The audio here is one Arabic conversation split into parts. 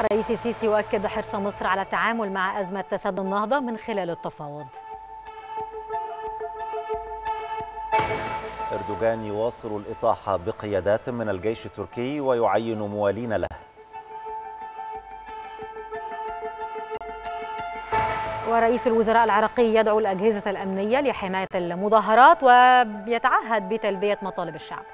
الرئيس السيسي يؤكد حرص مصر على التعامل مع أزمة تسد النهضة من خلال التفاوض أردوغان يواصل الإطاحة بقيادات من الجيش التركي ويعين موالين له ورئيس الوزراء العراقي يدعو الأجهزة الأمنية لحماية المظاهرات ويتعهد بتلبية مطالب الشعب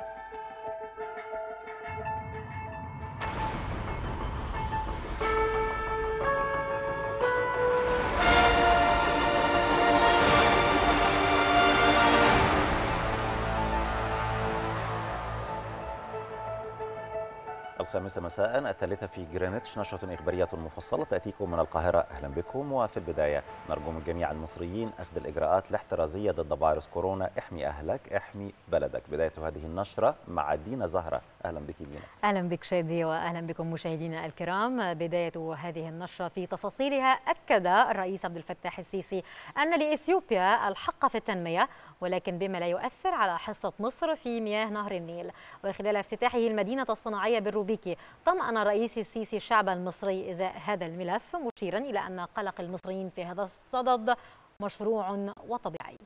الخامسة مساء الثالثة في جرينتش نشرة إخبارية مفصلة تأتيكم من القاهرة أهلا بكم وفي البداية نرجو من جميع المصريين أخذ الإجراءات الاحترازية ضد فيروس كورونا احمي أهلك احمي بلدك بداية هذه النشرة مع دينا زهرة اهلا بك دينا اهلا بك شادي واهلا بكم مشاهدينا الكرام بدايه هذه النشره في تفاصيلها اكد الرئيس عبد الفتاح السيسي ان لاثيوبيا الحق في التنميه ولكن بما لا يؤثر على حصه مصر في مياه نهر النيل وخلال افتتاحه المدينه الصناعيه بالروبيكي طمأن الرئيس السيسي الشعب المصري ازاء هذا الملف مشيرا الى ان قلق المصريين في هذا الصدد مشروع وطبيعي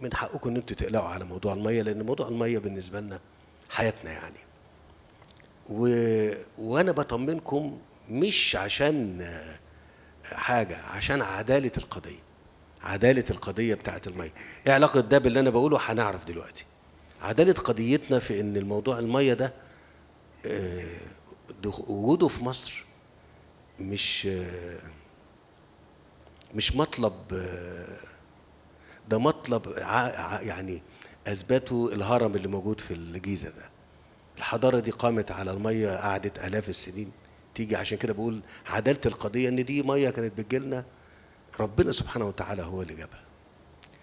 من حقكم ان انتوا تقلقوا على موضوع الميه لان موضوع الميه بالنسبه لنا حياتنا يعني و... وانا بطمنكم مش عشان حاجه عشان عداله القضيه عداله القضيه بتاعه الميه ايه علاقه ده باللي انا بقوله هنعرف دلوقتي عداله قضيتنا في ان الموضوع الميه ده آه، وجوده في مصر مش مش مطلب آه، ده مطلب يعني اثبتوا الهرم اللي موجود في الجيزه ده الحضاره دي قامت على الميه قعدت الاف السنين تيجي عشان كده بقول عداله القضيه ان دي ميه كانت بتجيلنا ربنا سبحانه وتعالى هو اللي جابها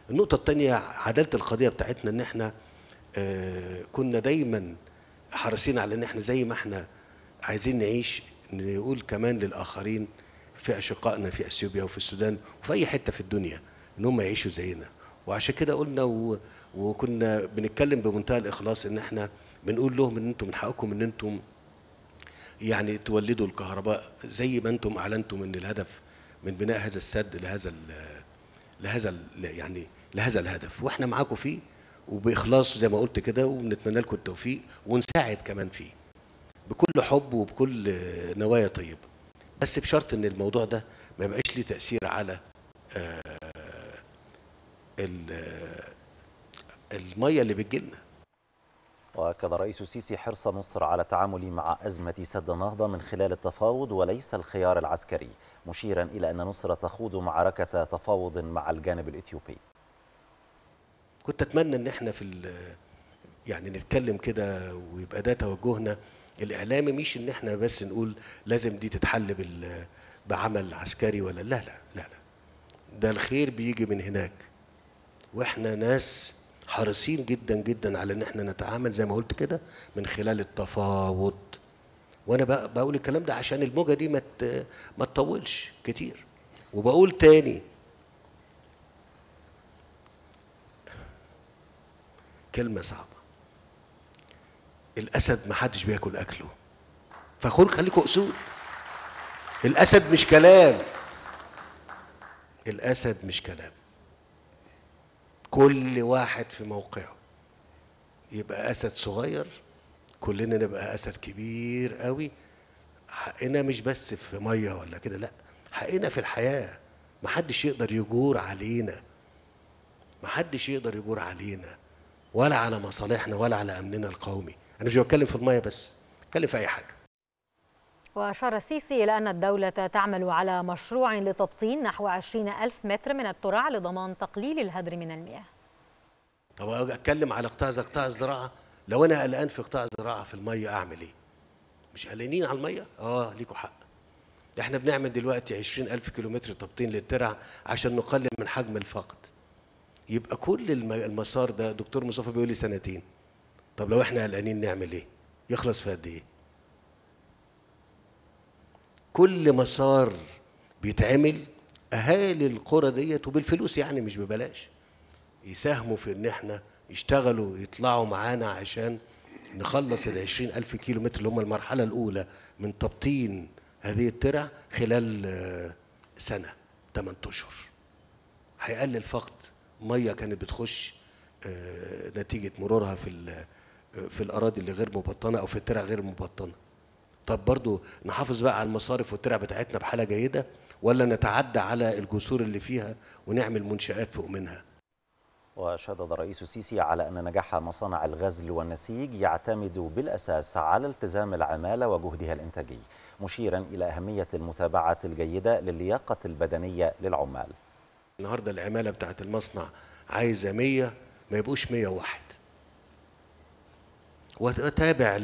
النقطه الثانيه عداله القضيه بتاعتنا ان احنا آه، كنا دايما حريصين على ان احنا زي ما احنا عايزين نعيش نقول كمان للاخرين في اشقائنا في اثيوبيا وفي السودان وفي اي حته في الدنيا ان هم يعيشوا زينا وعشان كده قلنا و... وكنا بنتكلم بمنتهى الاخلاص ان احنا بنقول لهم ان انتم من حقكم ان انتم يعني تولدوا الكهرباء زي ما انتم اعلنتم ان الهدف من بناء هذا السد لهذا الـ لهذا الـ يعني لهذا الهدف واحنا معاكم فيه وباخلاص زي ما قلت كده وبنتمنى لكم التوفيق ونساعد كمان فيه بكل حب وبكل نوايا طيبه بس بشرط ان الموضوع ده ما يبقاش ليه تاثير على آه، المية اللي بتجيلنا واكد الرئيس السيسي حرص مصر على التعامل مع ازمه سد النهضه من خلال التفاوض وليس الخيار العسكري مشيرا الى ان مصر تخوض معركه تفاوض مع الجانب الاثيوبي كنت اتمنى ان احنا في يعني نتكلم كده ويبقى ده توجهنا الاعلامي مش ان احنا بس نقول لازم دي تتحل بعمل عسكري ولا لا لا لا لا ده الخير بيجي من هناك واحنا ناس حريصين جدا جدا على ان احنا نتعامل زي ما قلت كده من خلال التفاوض وانا بقول الكلام ده عشان الموجه دي ما ما تطولش كتير وبقول تاني كلمه صعبه الاسد ما حدش بياكل اكله فخور خليكوا اسود الاسد مش كلام الاسد مش كلام كل واحد في موقعه يبقى أسد صغير كلنا نبقى أسد كبير قوي حقنا مش بس في مية ولا كده لأ حقنا في الحياة محدش يقدر يجور علينا محدش يقدر يجور علينا ولا على مصالحنا ولا على أمننا القومي أنا مش بتكلم في المية بس بتكلم في أي حاجة وأشار السيسي إلى أن الدولة تعمل على مشروع لتبطين نحو 20 ألف متر من الترع لضمان تقليل الهدر من المياه طب أتكلم على قطاع زي قطاع الزراعة لو أنا قلقان في قطاع الزراعة في المية أعمل إيه؟ مش قلقانين على المية؟ آه ليكوا حق احنا بنعمل دلوقتي 20 ألف كيلومتر تبطين للترع عشان نقلل من حجم الفقد يبقى كل المسار ده دكتور مصطفى بيقول لي سنتين طب لو احنا قلقانين نعمل ايه؟ يخلص في قد ايه؟ كل مسار بيتعمل اهالي القرى ديت وبالفلوس يعني مش ببلاش يساهموا في ان احنا يشتغلوا يطلعوا معانا عشان نخلص ال 20000 كيلو متر اللي هم المرحله الاولى من تبطين هذه الترع خلال آه، سنه 8 اشهر هيقلل فقد ميه كانت بتخش آه، نتيجه مرورها في آه، في الاراضي اللي غير مبطنه او في الترع غير مبطنه طب برضو نحافظ بقى على المصارف والترع بتاعتنا بحاله جيده ولا نتعدى على الجسور اللي فيها ونعمل منشآت فوق منها وشدد الرئيس السيسي على أن نجاح مصانع الغزل والنسيج يعتمد بالأساس على التزام العمالة وجهدها الإنتاجي مشيرا إلى أهمية المتابعة الجيدة للياقة البدنية للعمال النهاردة العمالة بتاعت المصنع عايزة 100 ما يبقوش 101 واتابع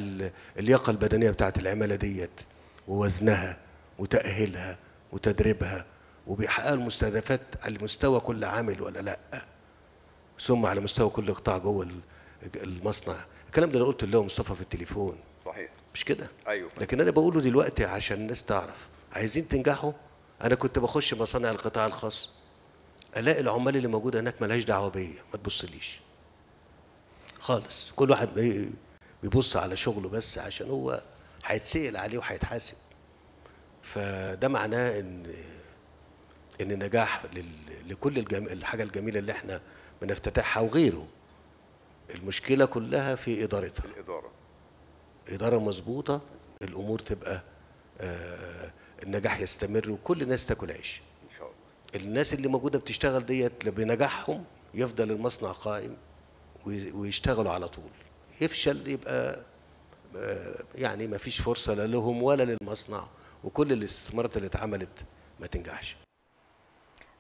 اللياقه البدنيه بتاعت العماله ديت ووزنها وتاهيلها وتدريبها وبيحققوا المستهدفات على مستوى كل عامل ولا لا ثم على مستوى كل قطاع جوه المصنع الكلام ده انا قلت له مصطفى في التليفون صحيح مش كده ايوه لكن انا بقوله دلوقتي عشان الناس تعرف عايزين تنجحوا انا كنت بخش مصانع القطاع الخاص الاقي العمال اللي موجوده هناك ملهاش دعوه بيا ما تبصليش خالص كل واحد بيبص على شغله بس عشان هو هيتسأل عليه وهيتحاسب فده معناه ان ان نجاح لكل الجم... الحاجه الجميله اللي احنا بنفتتحها وغيره المشكله كلها في ادارتها الاداره اداره مظبوطه الامور تبقى آه، النجاح يستمر وكل الناس تاكل عيش ان شاء الله الناس اللي موجوده بتشتغل ديت بنجاحهم يفضل المصنع قائم ويشتغلوا على طول يفشل يبقى آه، يعني ما فيش فرصه لا لهم ولا للمصنع وكل الاستثمارات اللي اتعملت ما تنجحش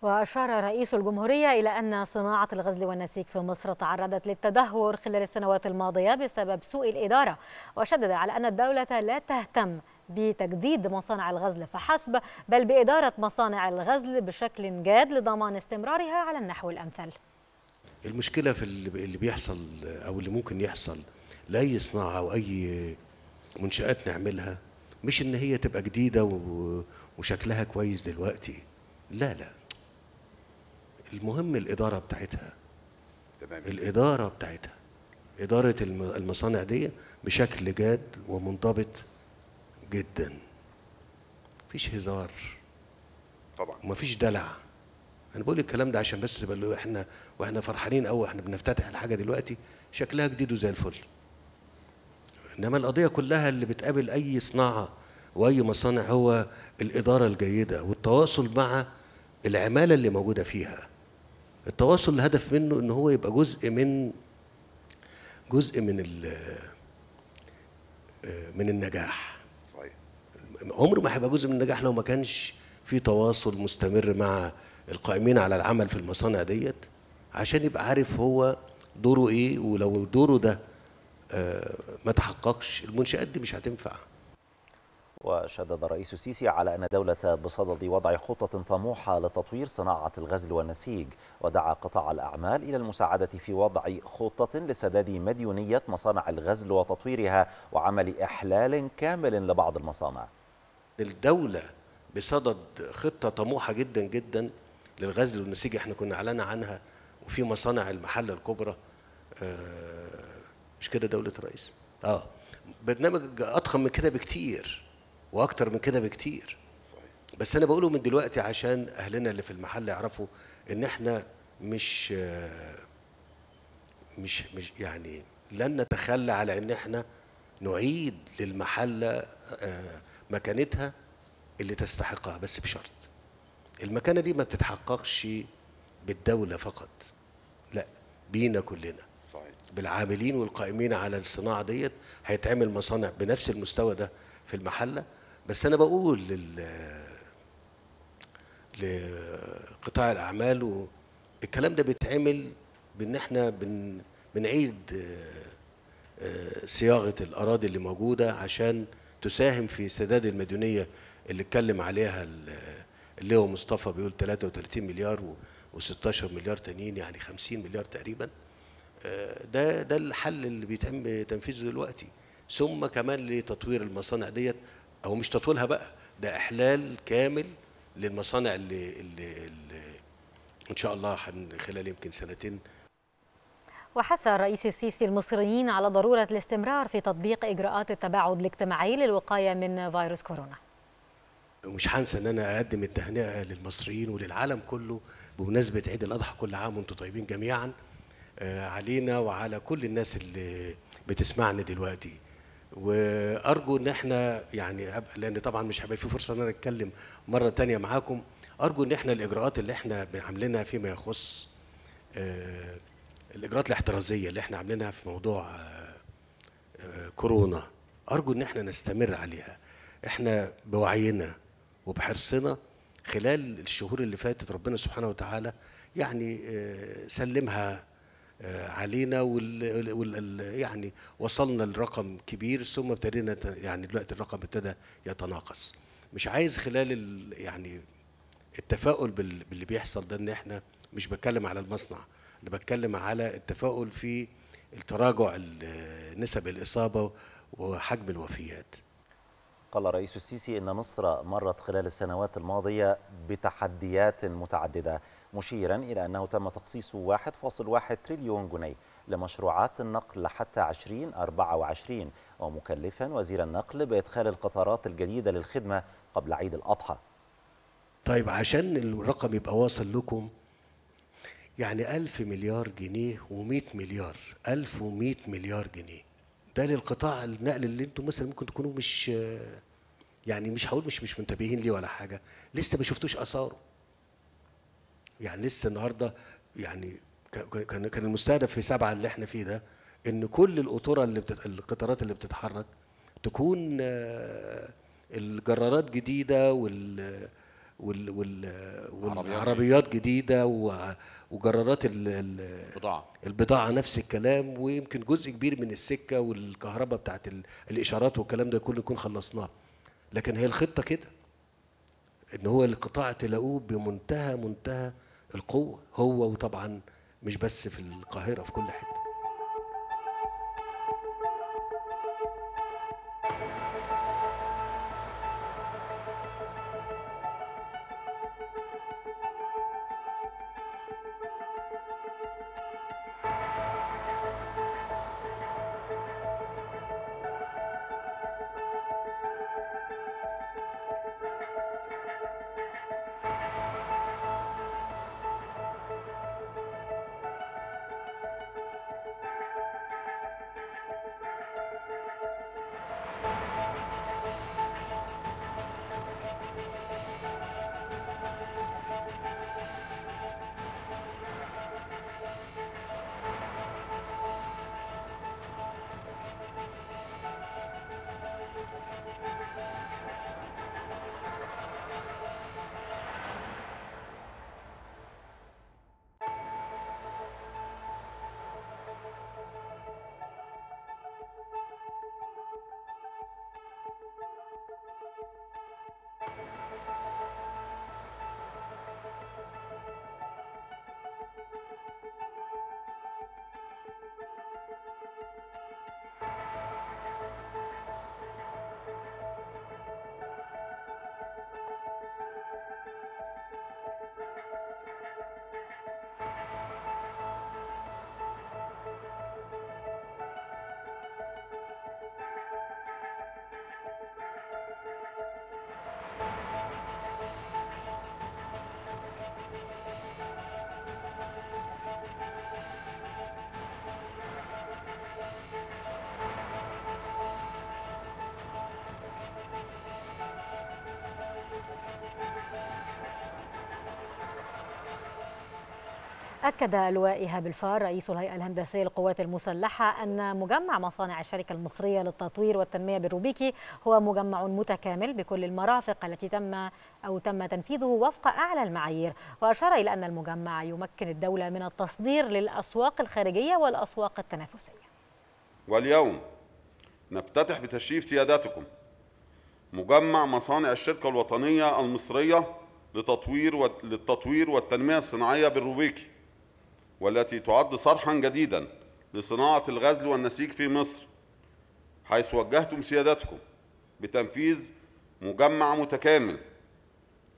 وأشار رئيس الجمهورية إلى أن صناعة الغزل والنسيج في مصر تعرضت للتدهور خلال السنوات الماضية بسبب سوء الإدارة وشدد على أن الدولة لا تهتم بتجديد مصانع الغزل فحسب بل بإدارة مصانع الغزل بشكل جاد لضمان استمرارها على النحو الأمثل المشكله في اللي بيحصل او اللي ممكن يحصل لاي صناعه او اي منشات نعملها مش ان هي تبقى جديده وشكلها كويس دلوقتي لا لا المهم الاداره بتاعتها تمام الاداره بتاعتها اداره المصانع دي بشكل جاد ومنضبط جدا مفيش هزار طبعا ومفيش دلع انا بقول الكلام ده عشان بس احنا واحنا فرحانين قوي احنا بنفتتح الحاجه دلوقتي شكلها جديد وزي الفل انما القضيه كلها اللي بتقابل اي صناعه واي مصانع هو الاداره الجيده والتواصل مع العماله اللي موجوده فيها التواصل الهدف منه ان هو يبقى جزء من جزء من من النجاح صحيح عمره ما هيبقى جزء من النجاح لو ما كانش في تواصل مستمر مع القائمين على العمل في المصانع ديت عشان يبقى عارف هو دوره ايه ولو دوره ده آه، ما تحققش المنشآت دي مش هتنفع وشدد الرئيس السيسي على أن دولة بصدد وضع خطة طموحة لتطوير صناعة الغزل والنسيج ودعا قطاع الأعمال إلى المساعدة في وضع خطة لسداد مديونية مصانع الغزل وتطويرها وعمل إحلال كامل لبعض المصانع الدولة بصدد خطة طموحة جدا جدا للغزل والنسيج احنا كنا اعلنا عنها وفي مصانع المحله الكبرى آه، مش كده دوله رئيس اه برنامج اضخم من كده بكتير واكتر من كده بكتير بس انا بقوله من دلوقتي عشان اهلنا اللي في المحل يعرفوا ان احنا مش آه، مش مش يعني لن نتخلى على ان احنا نعيد للمحله آه، مكانتها اللي تستحقها بس بشرط المكانة دي ما بتتحققش بالدولة فقط لا بينا كلنا صحيح. بالعاملين والقائمين على الصناعة ديت هيتعمل مصانع بنفس المستوى ده في المحلة بس أنا بقول لل لقطاع الأعمال الكلام ده بيتعمل بإن إحنا بن... بنعيد آه، صياغة الأراضي اللي موجودة عشان تساهم في سداد المديونية اللي اتكلم عليها اللي هو مصطفى بيقول 33 مليار و16 مليار تانيين يعني 50 مليار تقريبا آه، ده ده الحل اللي بيتم تنفيذه دلوقتي ثم كمان لتطوير المصانع ديت او مش تطويرها بقى ده احلال كامل للمصانع اللي اللي, اللي ان شاء الله خلال يمكن سنتين وحث الرئيس السيسي المصريين على ضرورة الاستمرار في تطبيق إجراءات التباعد الاجتماعي للوقاية من فيروس كورونا ومش هنسى ان انا اقدم التهنئه للمصريين وللعالم كله بمناسبه عيد الاضحى كل عام وانتم طيبين جميعا آه، علينا وعلى كل الناس اللي بتسمعنا دلوقتي وارجو ان احنا يعني لان طبعا مش هيبقى في فرصه ان انا اتكلم مره تانية معاكم ارجو ان احنا الاجراءات اللي احنا عاملينها فيما يخص آه، الاجراءات الاحترازيه اللي احنا عاملينها في موضوع آه، كورونا ارجو ان احنا نستمر عليها احنا بوعينا وبحرصنا خلال الشهور اللي فاتت ربنا سبحانه وتعالى يعني آه، سلمها آه، علينا وال, يعني وصلنا لرقم كبير ثم ابتدينا يعني دلوقتي الرقم ابتدى يتناقص مش عايز خلال يعني التفاؤل باللي بيحصل ده ان احنا مش بتكلم على المصنع انا بتكلم على التفاؤل في التراجع نسب الاصابه وحجم الوفيات قال الرئيس السيسي إن مصر مرت خلال السنوات الماضية بتحديات متعددة مشيرا إلى أنه تم تخصيص 1.1 تريليون جنيه لمشروعات النقل حتى 2024 ومكلفا وزير النقل بإدخال القطارات الجديدة للخدمة قبل عيد الأضحى طيب عشان الرقم يبقى واصل لكم يعني ألف مليار جنيه و100 مليار ألف و100 مليار جنيه ده للقطاع النقل اللي انتم مثلا ممكن تكونوا مش يعني مش هقول مش مش منتبهين ليه ولا حاجه لسه ما شفتوش اثاره يعني لسه النهارده يعني كان كان المستهدف في سبعه اللي احنا فيه ده ان كل القطوره اللي بتت... القطارات اللي بتتحرك تكون آه، الجرارات جديده وال وال وال والعربيات جديده و... وجرارات ال... البضاعه البضاعه نفس الكلام ويمكن جزء كبير من السكه والكهرباء بتاعت ال... الاشارات والكلام ده كله يكون خلصناه لكن هي الخطه كده ان هو القطاع تلاقوه بمنتهى منتهى القوه هو وطبعا مش بس في القاهره في كل حته أكد لواء إيهاب الفار رئيس الهيئة الهندسية للقوات المسلحة أن مجمع مصانع الشركة المصرية للتطوير والتنمية بالروبيكي هو مجمع متكامل بكل المرافق التي تم أو تم تنفيذه وفق أعلى المعايير وأشار إلى أن المجمع يمكن الدولة من التصدير للأسواق الخارجية والأسواق التنافسية واليوم نفتتح بتشريف سيادتكم مجمع مصانع الشركة الوطنية المصرية لتطوير للتطوير والتنمية الصناعية بالروبيكي والتي تعد صرحا جديدا لصناعة الغزل والنسيج في مصر حيث وجهتم سيادتكم بتنفيذ مجمع متكامل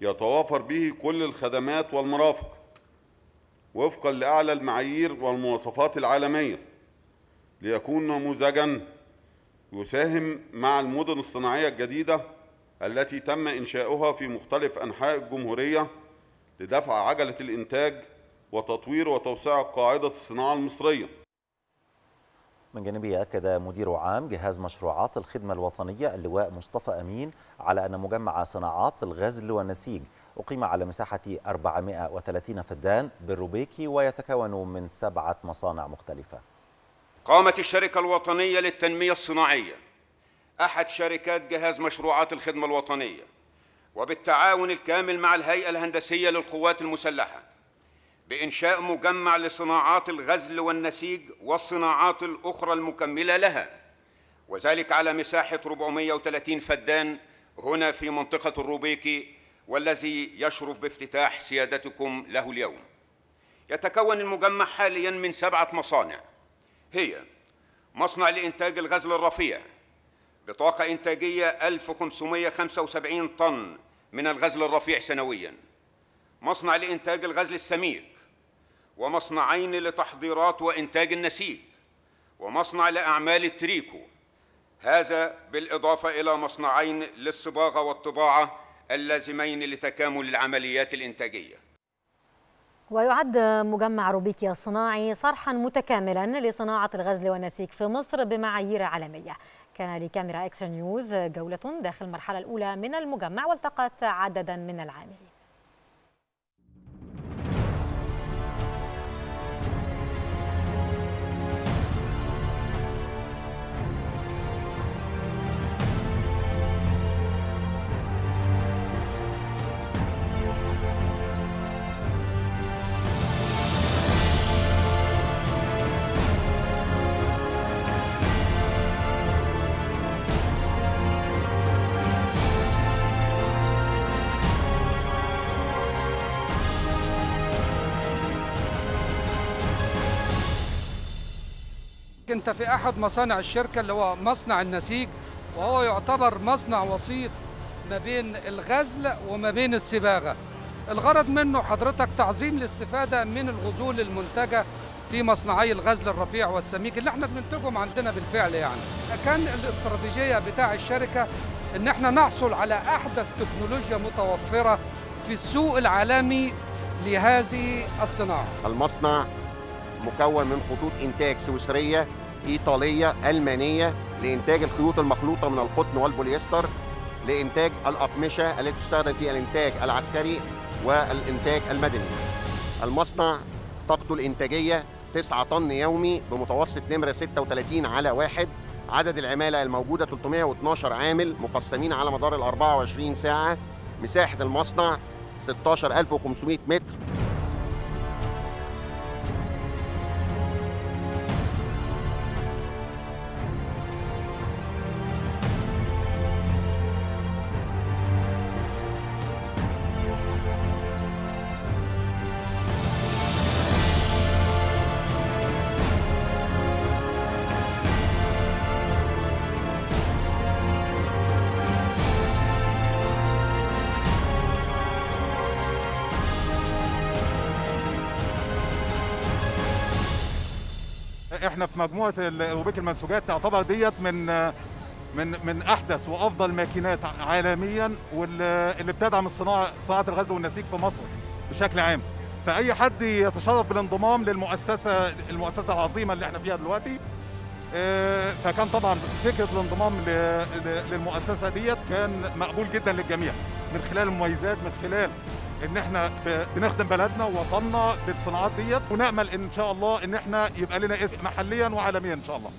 يتوافر به كل الخدمات والمرافق وفقا لأعلى المعايير والمواصفات العالمية ليكون نموذجا يساهم مع المدن الصناعية الجديدة التي تم إنشاؤها في مختلف أنحاء الجمهورية لدفع عجلة الإنتاج وتطوير وتوسيع قاعدة الصناعة المصرية من جانبه أكد مدير عام جهاز مشروعات الخدمة الوطنية اللواء مصطفى أمين على أن مجمع صناعات الغزل والنسيج أقيم على مساحة 430 فدان بالروبيكي ويتكون من سبعة مصانع مختلفة قامت الشركة الوطنية للتنمية الصناعية أحد شركات جهاز مشروعات الخدمة الوطنية وبالتعاون الكامل مع الهيئة الهندسية للقوات المسلحة بإنشاء مجمع لصناعات الغزل والنسيج والصناعات الأخرى المكملة لها وذلك على مساحة 430 فدان هنا في منطقة الروبيكي والذي يشرف بافتتاح سيادتكم له اليوم يتكون المجمع حالياً من سبعة مصانع هي مصنع لإنتاج الغزل الرفيع بطاقة إنتاجية 1575 طن من الغزل الرفيع سنوياً مصنع لإنتاج الغزل السميك ومصنعين لتحضيرات وإنتاج النسيج ومصنع لأعمال التريكو هذا بالإضافة إلى مصنعين للصباغة والطباعة اللازمين لتكامل العمليات الإنتاجية ويعد مجمع روبيكيا الصناعي صرحا متكاملا لصناعة الغزل والنسيج في مصر بمعايير عالمية كان لكاميرا إكسر نيوز جولة داخل المرحلة الأولى من المجمع والتقت عددا من العاملين انت في احد مصانع الشركه اللي هو مصنع النسيج وهو يعتبر مصنع وسيط ما بين الغزل وما بين الصباغه الغرض منه حضرتك تعظيم الاستفاده من الغزول المنتجه في مصنعي الغزل الرفيع والسميك اللي احنا بننتجهم عندنا بالفعل يعني كان الاستراتيجيه بتاع الشركه ان احنا نحصل على احدث تكنولوجيا متوفره في السوق العالمي لهذه الصناعه المصنع مكون من خطوط إنتاج سويسرية إيطالية ألمانية لإنتاج الخيوط المخلوطة من القطن والبوليستر لإنتاج الأقمشة التي تستخدم في الإنتاج العسكري والإنتاج المدني المصنع طاقته الإنتاجية 9 طن يومي بمتوسط نمرة 36 على واحد عدد العمالة الموجودة 312 عامل مقسمين على مدار ال 24 ساعة مساحة المصنع 16500 متر احنا في مجموعه الاوبك المنسوجات تعتبر ديت من من من احدث وافضل ماكينات عالميا واللي بتدعم الصناعه صناعه الغزل والنسيج في مصر بشكل عام فاي حد يتشرف بالانضمام للمؤسسه المؤسسه العظيمه اللي احنا فيها دلوقتي آه، فكان طبعا فكره الانضمام للمؤسسه ديت كان مقبول جدا للجميع من خلال المميزات من خلال ان احنا بنخدم بلدنا ووطننا بالصناعات ديت ونامل ان شاء الله ان احنا يبقى لنا اسم محليا وعالميا ان شاء الله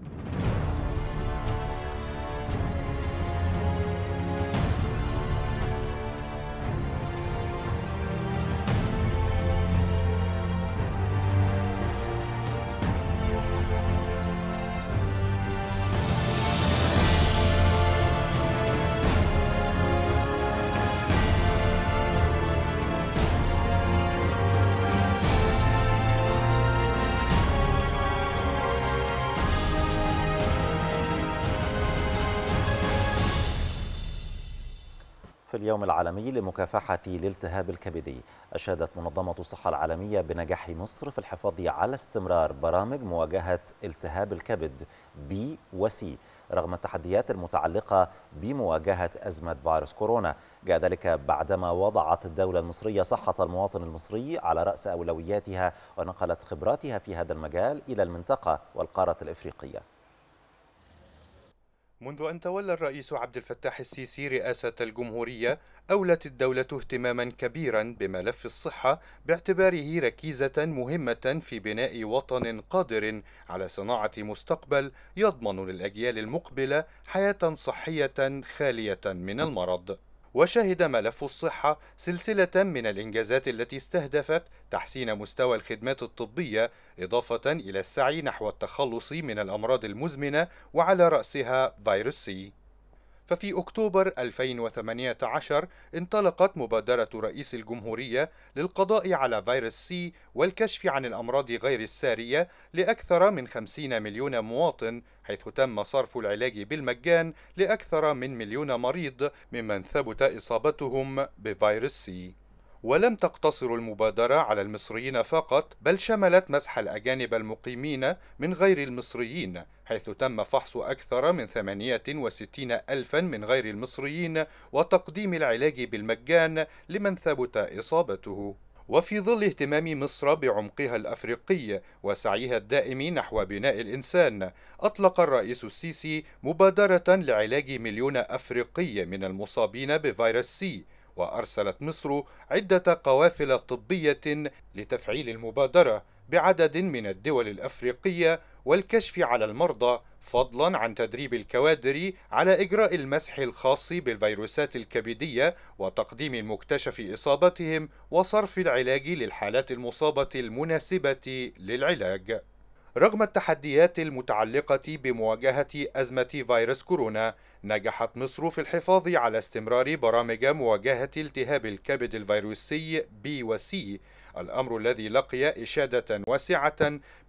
اليوم العالمي لمكافحة الالتهاب الكبدي أشادت منظمة الصحة العالمية بنجاح مصر في الحفاظ على استمرار برامج مواجهة التهاب الكبد بي وسي رغم التحديات المتعلقة بمواجهة أزمة فيروس كورونا جاء ذلك بعدما وضعت الدولة المصرية صحة المواطن المصري على رأس أولوياتها ونقلت خبراتها في هذا المجال إلى المنطقة والقارة الإفريقية منذ أن تولى الرئيس عبد الفتاح السيسي رئاسة الجمهورية، أولت الدولة اهتماما كبيرا بملف الصحة باعتباره ركيزة مهمة في بناء وطن قادر على صناعة مستقبل يضمن للأجيال المقبلة حياة صحية خالية من المرض. وشهد ملف الصحة سلسلة من الإنجازات التي استهدفت تحسين مستوى الخدمات الطبية إضافة إلى السعي نحو التخلص من الأمراض المزمنة وعلى رأسها فيروس سي ففي أكتوبر 2018 انطلقت مبادرة رئيس الجمهورية للقضاء على فيروس سي والكشف عن الأمراض غير السارية لأكثر من 50 مليون مواطن حيث تم صرف العلاج بالمجان لأكثر من مليون مريض ممن ثبت إصابتهم بفيروس سي ولم تقتصر المبادرة على المصريين فقط بل شملت مسح الأجانب المقيمين من غير المصريين حيث تم فحص أكثر من 68 ألفا من غير المصريين وتقديم العلاج بالمجان لمن ثبت إصابته وفي ظل اهتمام مصر بعمقها الافريقي وسعيها الدائم نحو بناء الانسان اطلق الرئيس السيسي مبادره لعلاج مليون افريقي من المصابين بفيروس سي وأرسلت مصر عدة قوافل طبية لتفعيل المبادرة بعدد من الدول الأفريقية والكشف على المرضى فضلا عن تدريب الكوادر على إجراء المسح الخاص بالفيروسات الكبدية وتقديم المكتشف إصابتهم وصرف العلاج للحالات المصابة المناسبة للعلاج رغم التحديات المتعلقة بمواجهة أزمة فيروس كورونا، نجحت مصر في الحفاظ على استمرار برامج مواجهة التهاب الكبد الفيروسي بي وسي الأمر الذي لقي إشادة واسعة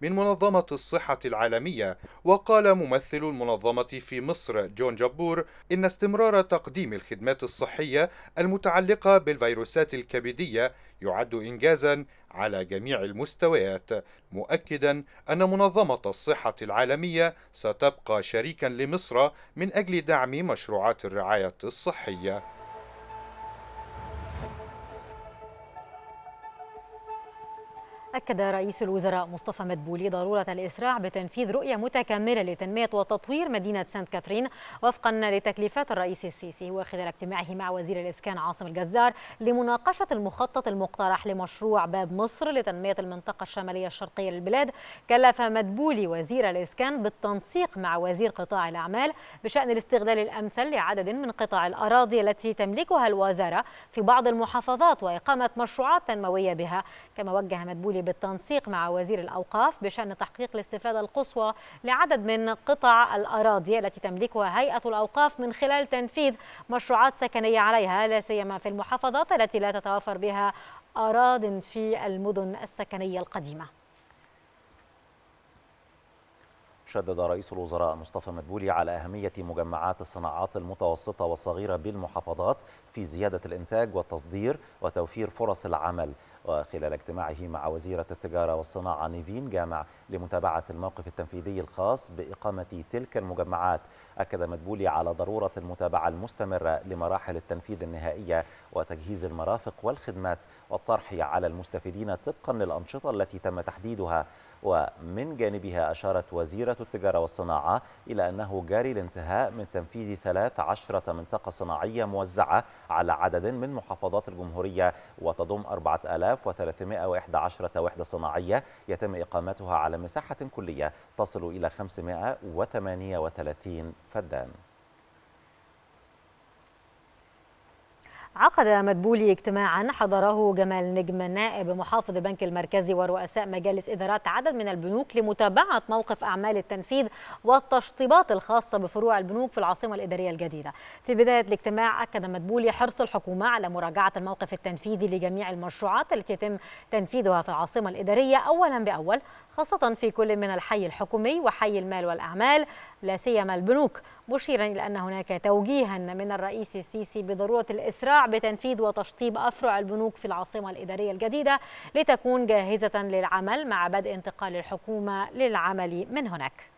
من منظمة الصحة العالمية وقال ممثل المنظمة في مصر جون جبور إن استمرار تقديم الخدمات الصحية المتعلقة بالفيروسات الكبدية يعد إنجازا على جميع المستويات مؤكدا أن منظمة الصحة العالمية ستبقى شريكا لمصر من أجل دعم مشروعات الرعاية الصحية أكد رئيس الوزراء مصطفى مدبولي ضرورة الإسراع بتنفيذ رؤية متكاملة لتنمية وتطوير مدينة سانت كاترين وفقا لتكليفات الرئيس السيسي وخلال اجتماعه مع وزير الإسكان عاصم الجزار لمناقشة المخطط المقترح لمشروع باب مصر لتنمية المنطقة الشمالية الشرقية للبلاد كلف مدبولي وزير الإسكان بالتنسيق مع وزير قطاع الأعمال بشأن الاستغلال الأمثل لعدد من قطاع الأراضي التي تملكها الوزارة في بعض المحافظات وإقامة مشروعات تنموية بها كما وجه مدبولي بالتنسيق مع وزير الأوقاف بشأن تحقيق الاستفادة القصوى لعدد من قطع الأراضي التي تملكها هيئة الأوقاف من خلال تنفيذ مشروعات سكنية عليها لا سيما في المحافظات التي لا تتوفر بها أراض في المدن السكنية القديمة شدد رئيس الوزراء مصطفى مدبولي على أهمية مجمعات الصناعات المتوسطة والصغيرة بالمحافظات في زيادة الإنتاج والتصدير وتوفير فرص العمل وخلال اجتماعه مع وزيرة التجارة والصناعة نيفين جامع لمتابعة الموقف التنفيذي الخاص بإقامة تلك المجمعات أكد مدبولي على ضرورة المتابعة المستمرة لمراحل التنفيذ النهائية وتجهيز المرافق والخدمات والطرح على المستفيدين طبقا للأنشطة التي تم تحديدها ومن جانبها أشارت وزيرة التجارة والصناعة إلى أنه جاري الانتهاء من تنفيذ 13 منطقة صناعية موزعة على عدد من محافظات الجمهورية وتضم 4311 وحدة صناعية يتم إقامتها على مساحة كلية تصل إلى 538 فدان عقد مدبولي اجتماعا حضره جمال نجم نائب محافظ البنك المركزي ورؤساء مجالس إدارات عدد من البنوك لمتابعة موقف أعمال التنفيذ والتشطيبات الخاصة بفروع البنوك في العاصمة الإدارية الجديدة في بداية الاجتماع أكد مدبولي حرص الحكومة على مراجعة الموقف التنفيذي لجميع المشروعات التي يتم تنفيذها في العاصمة الإدارية أولا بأول خاصة في كل من الحي الحكومي وحي المال والأعمال لا سيما البنوك مشيرا إلى أن هناك توجيها من الرئيس السيسي بضرورة الإسراع بتنفيذ وتشطيب أفرع البنوك في العاصمة الإدارية الجديدة لتكون جاهزة للعمل مع بدء انتقال الحكومة للعمل من هناك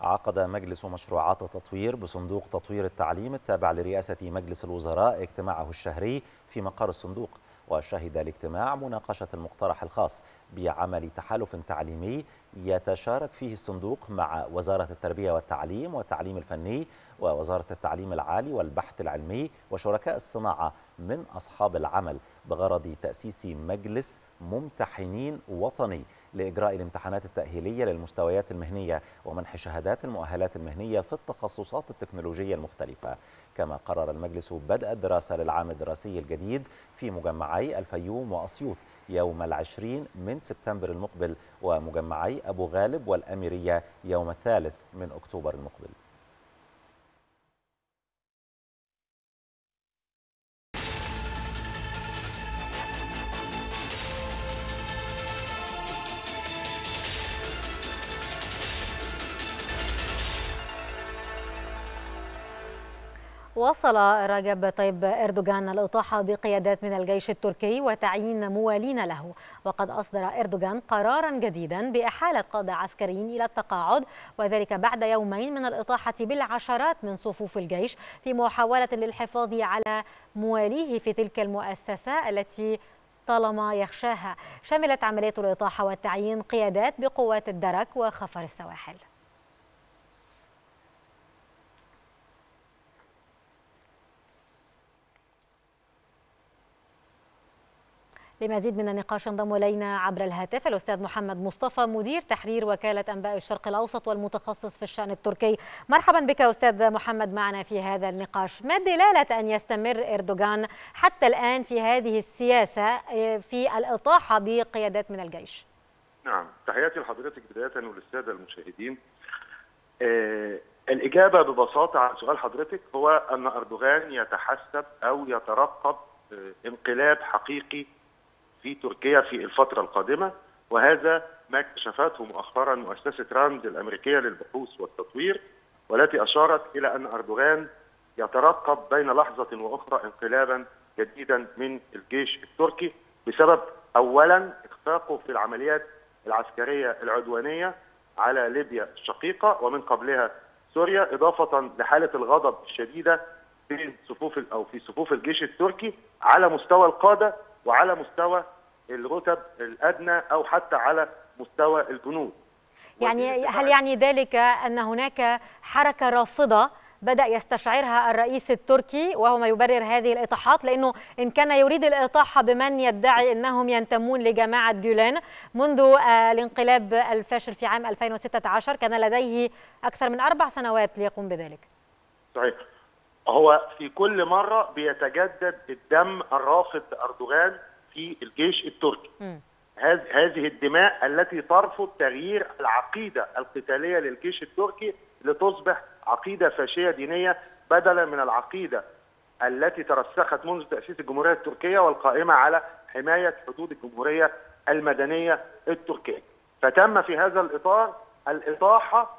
عقد مجلس مشروعات التطوير بصندوق تطوير التعليم التابع لرئاسة مجلس الوزراء اجتماعه الشهري في مقر الصندوق وشهد الاجتماع مناقشة المقترح الخاص بعمل تحالف تعليمي يتشارك فيه الصندوق مع وزارة التربية والتعليم والتعليم الفني ووزارة التعليم العالي والبحث العلمي وشركاء الصناعة من أصحاب العمل بغرض تأسيس مجلس ممتحنين وطني لإجراء الامتحانات التأهيلية للمستويات المهنية ومنح شهادات المؤهلات المهنية في التخصصات التكنولوجية المختلفة كما قرر المجلس بدء الدراسة للعام الدراسي الجديد في مجمعي الفيوم وأسيوط يوم العشرين من سبتمبر المقبل ومجمعي أبو غالب والأميرية يوم الثالث من أكتوبر المقبل وصل رجب طيب إردوغان الإطاحة بقيادات من الجيش التركي وتعيين موالين له وقد أصدر إردوغان قرارا جديدا بإحالة قادة عسكريين إلى التقاعد وذلك بعد يومين من الإطاحة بالعشرات من صفوف الجيش في محاولة للحفاظ على مواليه في تلك المؤسسة التي طالما يخشاها شملت عملية الإطاحة والتعيين قيادات بقوات الدرك وخفر السواحل لمزيد من النقاش انضم الينا عبر الهاتف الاستاذ محمد مصطفى مدير تحرير وكاله انباء الشرق الاوسط والمتخصص في الشان التركي مرحبا بك استاذ محمد معنا في هذا النقاش ما دلاله ان يستمر اردوغان حتى الان في هذه السياسه آه، في الاطاحه بقيادات من الجيش نعم تحياتي لحضرتك بدايه وللساده المشاهدين آه الإجابة ببساطة على سؤال حضرتك هو أن أردوغان يتحسب أو يترقب آه، انقلاب حقيقي في تركيا في الفترة القادمة وهذا ما اكتشفته مؤخرا مؤسسة راند الأمريكية للبحوث والتطوير والتي أشارت إلى أن أردوغان يترقب بين لحظة وأخرى انقلابا جديدا من الجيش التركي بسبب أولا إخفاقه في العمليات العسكرية العدوانية على ليبيا الشقيقة ومن قبلها سوريا إضافة لحالة الغضب الشديدة في صفوف أو في صفوف الجيش التركي على مستوى القادة وعلى مستوى الرتب الادنى او حتى على مستوى الجنود يعني هل يعني ذلك ان هناك حركه رافضه بدأ يستشعرها الرئيس التركي وهو ما يبرر هذه الإطاحات لأنه إن كان يريد الإطاحة بمن يدعي أنهم ينتمون لجماعة جولان منذ آه، الانقلاب الفاشل في عام 2016 كان لديه أكثر من أربع سنوات ليقوم بذلك صحيح هو في كل مرة بيتجدد الدم الرافض لأردوغان في الجيش التركي هذه الدماء التي ترفض تغيير العقيدة القتالية للجيش التركي لتصبح عقيدة فاشية دينية بدلا من العقيدة التي ترسخت منذ تأسيس الجمهورية التركية والقائمة على حماية حدود الجمهورية المدنية التركية فتم في هذا الإطار الإطاحة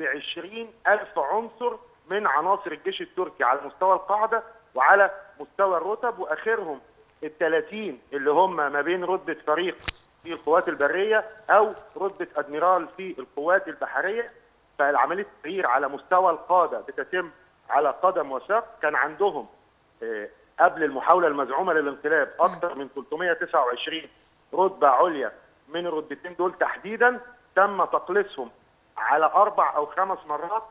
ب 20,000 عنصر من عناصر الجيش التركي على مستوى القاعده وعلى مستوى الرتب واخرهم ال 30 اللي هم ما بين رده فريق في القوات البريه او رده ادميرال في القوات البحريه فالعمليه التغيير على مستوى القاده بتتم على قدم وساق كان عندهم آه، قبل المحاوله المزعومه للانقلاب اكثر من 329 رتبه عليا من الرتبتين دول تحديدا تم تقليصهم على اربع او خمس مرات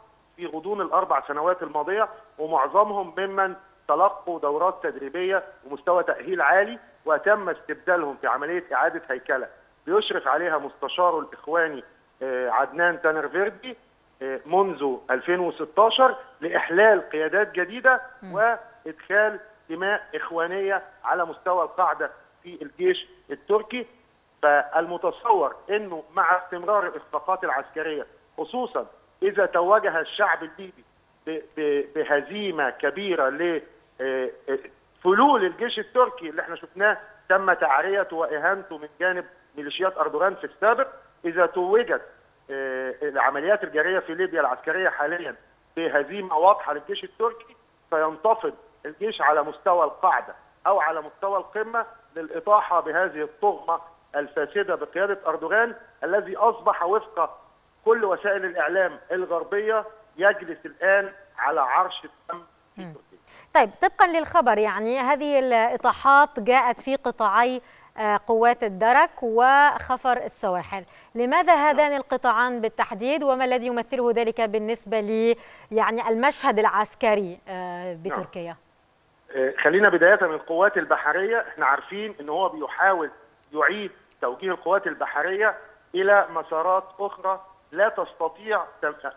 في غضون الاربع سنوات الماضيه ومعظمهم ممن تلقوا دورات تدريبيه ومستوى تاهيل عالي وتم استبدالهم في عمليه اعاده هيكله بيشرف عليها مستشاره الاخواني آه، عدنان تانر فيردي آه، منذ 2016 لاحلال قيادات جديده وادخال دماء اخوانيه على مستوى القاعده في الجيش التركي فالمتصور انه مع استمرار الاخفاقات العسكريه خصوصا إذا توجه الشعب الليبي بهزيمة كبيرة لفلول آه، آه، الجيش التركي اللي احنا شفناه تم تعريته وإهانته من جانب ميليشيات أردوغان في السابق إذا توجت آه، العمليات الجارية في ليبيا العسكرية حاليا بهزيمة واضحة للجيش التركي سينتفض الجيش على مستوى القاعدة أو على مستوى القمة للإطاحة بهذه الطغمة الفاسدة بقيادة أردوغان الذي أصبح وفق كل وسائل الاعلام الغربيه يجلس الان على عرش الدم في تركيا. طيب طبقا للخبر يعني هذه الاطاحات جاءت في قطاعي آه، قوات الدرك وخفر السواحل لماذا نعم. هذان القطاعان بالتحديد وما الذي يمثله ذلك بالنسبة لي يعني المشهد العسكري آه، نعم. بتركيا آه، خلينا بداية من القوات البحرية احنا عارفين ان هو بيحاول يعيد توجيه القوات البحرية الى مسارات اخرى لا تستطيع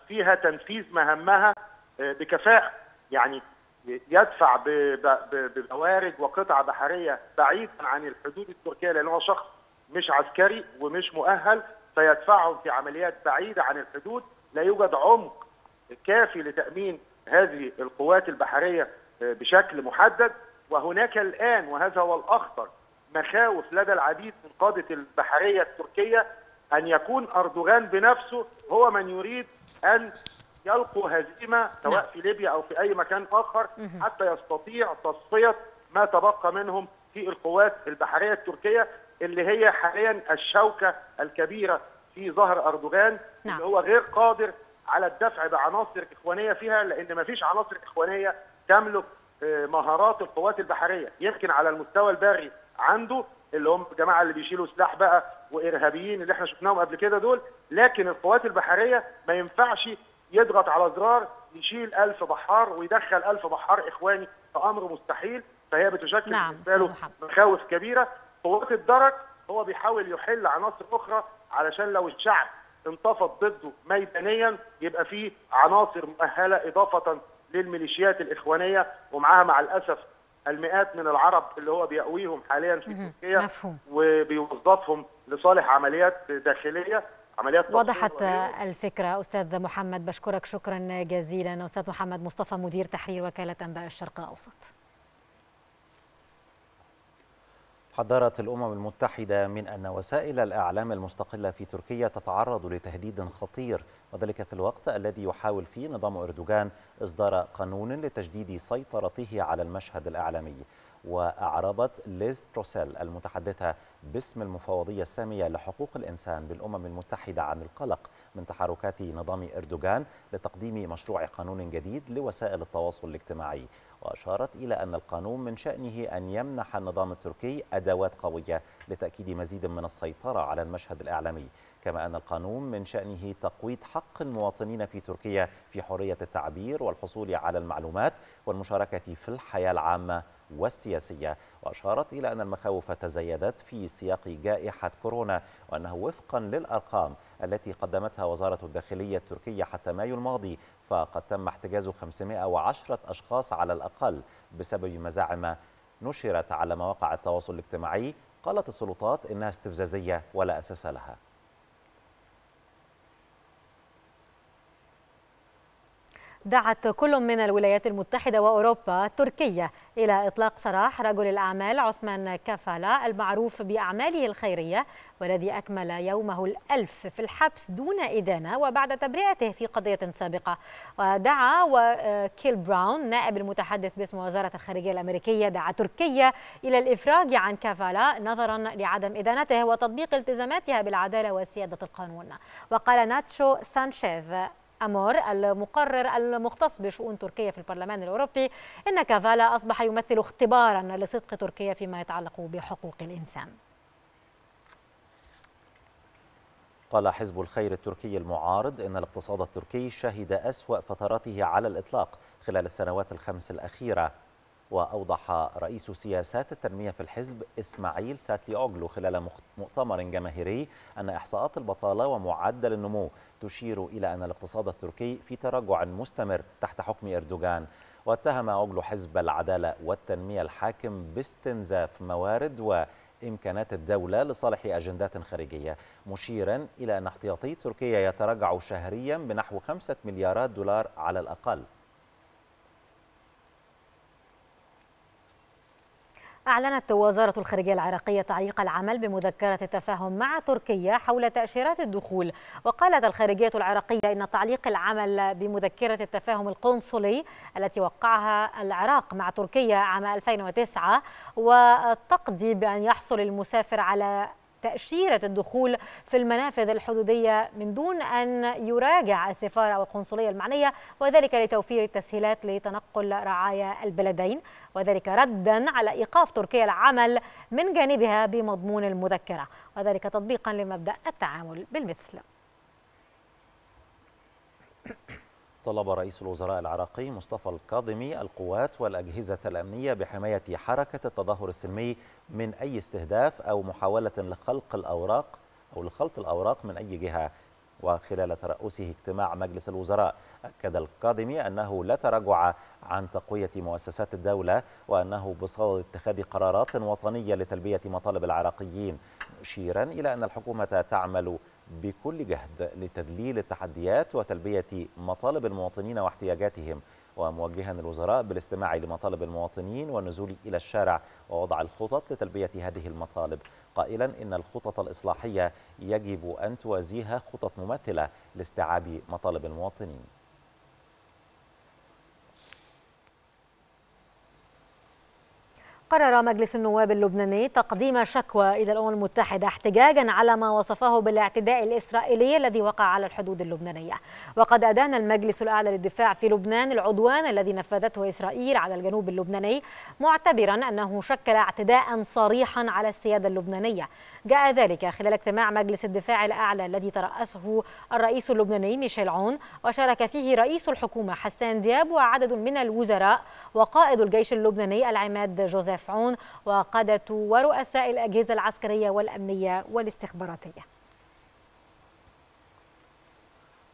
فيها تنفيذ مهامها آه، بكفاءه يعني يدفع بموارد وقطع بحريه بعيدا عن الحدود التركيه لان هو شخص مش عسكري ومش مؤهل فيدفعهم في عمليات بعيده عن الحدود لا يوجد عمق كافي لتامين هذه القوات البحريه آه، بشكل محدد وهناك الان وهذا هو الاخطر مخاوف لدى العديد من قاده البحريه التركيه أن يكون أردوغان بنفسه هو من يريد أن يلقوا هزيمة سواء نعم. في ليبيا أو في أي مكان آخر حتى يستطيع تصفية ما تبقى منهم في القوات البحرية التركية اللي هي حاليا الشوكة الكبيرة في ظهر أردوغان نعم. اللي هو غير قادر على الدفع بعناصر إخوانية فيها لأن ما فيش عناصر إخوانية تملك آه، مهارات القوات البحرية يمكن على المستوى البري عنده اللي هم الجماعه اللي بيشيلوا سلاح بقى وارهابيين اللي احنا شفناهم قبل كده دول لكن القوات البحريه ما ينفعش يضغط على زرار يشيل 1000 بحار ويدخل 1000 بحار اخواني فامر مستحيل فهي بتشكل نعم بالنسبه له مخاوف كبيره قوات الدرك هو بيحاول يحل عناصر اخرى علشان لو الشعب انتفض ضده ميدانيا يبقى فيه عناصر مؤهله اضافه للميليشيات الاخوانيه ومعاها مع الاسف المئات من العرب اللي هو بيأويهم حاليا في تركيا وبيوظفهم لصالح عمليات داخليه عمليات وضحت الفكره استاذ محمد بشكرك شكرا جزيلا استاذ محمد مصطفى مدير تحرير وكاله انباء الشرق الاوسط حذرت الأمم المتحدة من أن وسائل الإعلام المستقلة في تركيا تتعرض لتهديد خطير وذلك في الوقت الذي يحاول فيه نظام إردوغان إصدار قانون لتجديد سيطرته على المشهد الإعلامي وأعربت ليز تروسيل المتحدثة باسم المفوضية السامية لحقوق الإنسان بالأمم المتحدة عن القلق من تحركات نظام إردوغان لتقديم مشروع قانون جديد لوسائل التواصل الاجتماعي وأشارت إلى أن القانون من شأنه أن يمنح النظام التركي أدوات قوية لتأكيد مزيد من السيطرة على المشهد الإعلامي كما أن القانون من شأنه تقويض حق المواطنين في تركيا في حرية التعبير والحصول على المعلومات والمشاركة في الحياة العامة والسياسية وأشارت إلى أن المخاوف تزايدت في سياق جائحة كورونا وأنه وفقا للأرقام التي قدمتها وزارة الداخلية التركية حتى مايو الماضي فقد تم احتجاز 510 أشخاص على الأقل بسبب مزاعم نشرت على مواقع التواصل الاجتماعي قالت السلطات إنها استفزازية ولا أساس لها دعت كل من الولايات المتحدة وأوروبا تركيا إلى إطلاق سراح رجل الأعمال عثمان كفالة المعروف بأعماله الخيرية والذي أكمل يومه الألف في الحبس دون إدانة وبعد تبرئته في قضية سابقة ودعا وكيل براون نائب المتحدث باسم وزارة الخارجية الأمريكية دعا تركيا إلى الإفراج عن كفالة نظرا لعدم إدانته وتطبيق التزاماتها بالعدالة وسيادة القانون وقال ناتشو سانشيز أمور المقرر المختص بشؤون تركيا في البرلمان الأوروبي إن كافالا أصبح يمثل اختبارا لصدق تركيا فيما يتعلق بحقوق الإنسان قال حزب الخير التركي المعارض إن الاقتصاد التركي شهد أسوأ فتراته على الإطلاق خلال السنوات الخمس الأخيرة وأوضح رئيس سياسات التنمية في الحزب إسماعيل تاتلي أوغلو خلال مؤتمر جماهيري أن إحصاءات البطالة ومعدل النمو تشير إلى أن الاقتصاد التركي في تراجع مستمر تحت حكم إردوغان واتهم عضو حزب العدالة والتنمية الحاكم باستنزاف موارد وإمكانات الدولة لصالح أجندات خارجية مشيرا إلى أن احتياطي تركيا يتراجع شهريا بنحو 5 مليارات دولار على الأقل أعلنت وزارة الخارجية العراقية تعليق العمل بمذكرة التفاهم مع تركيا حول تأشيرات الدخول وقالت الخارجية العراقية إن تعليق العمل بمذكرة التفاهم القنصلي التي وقعها العراق مع تركيا عام 2009 وتقضي بأن يحصل المسافر على تأشيرة الدخول في المنافذ الحدودية من دون أن يراجع السفارة أو القنصلية المعنية وذلك لتوفير التسهيلات لتنقل رعايا البلدين وذلك ردا على إيقاف تركيا العمل من جانبها بمضمون المذكرة وذلك تطبيقا لمبدأ التعامل بالمثل طلب رئيس الوزراء العراقي مصطفى الكاظمي القوات والأجهزة الأمنية بحماية حركة التظاهر السلمي من أي استهداف أو محاولة لخلق الأوراق أو لخلط الأوراق من أي جهة وخلال ترأسه اجتماع مجلس الوزراء أكد القادمي أنه لا تراجع عن تقوية مؤسسات الدولة وأنه بصدد اتخاذ قرارات وطنية لتلبية مطالب العراقيين مشيرا إلى أن الحكومة تعمل بكل جهد لتذليل التحديات وتلبية مطالب المواطنين واحتياجاتهم وموجها الوزراء بالاستماع لمطالب المواطنين والنزول إلى الشارع ووضع الخطط لتلبية هذه المطالب قائلا إن الخطط الإصلاحية يجب أن توازيها خطط ممثلة لاستيعاب مطالب المواطنين قرر مجلس النواب اللبناني تقديم شكوى إلى الأمم المتحدة احتجاجا على ما وصفه بالاعتداء الإسرائيلي الذي وقع على الحدود اللبنانية وقد أدان المجلس الأعلى للدفاع في لبنان العدوان الذي نفذته إسرائيل على الجنوب اللبناني معتبرا أنه شكل اعتداء صريحا على السيادة اللبنانية جاء ذلك خلال اجتماع مجلس الدفاع الأعلى الذي ترأسه الرئيس اللبناني ميشيل عون وشارك فيه رئيس الحكومة حسان دياب وعدد من الوزراء وقائد الجيش اللبناني العماد جوزيف المدافعون وقادة ورؤساء الأجهزة العسكرية والأمنية والاستخباراتية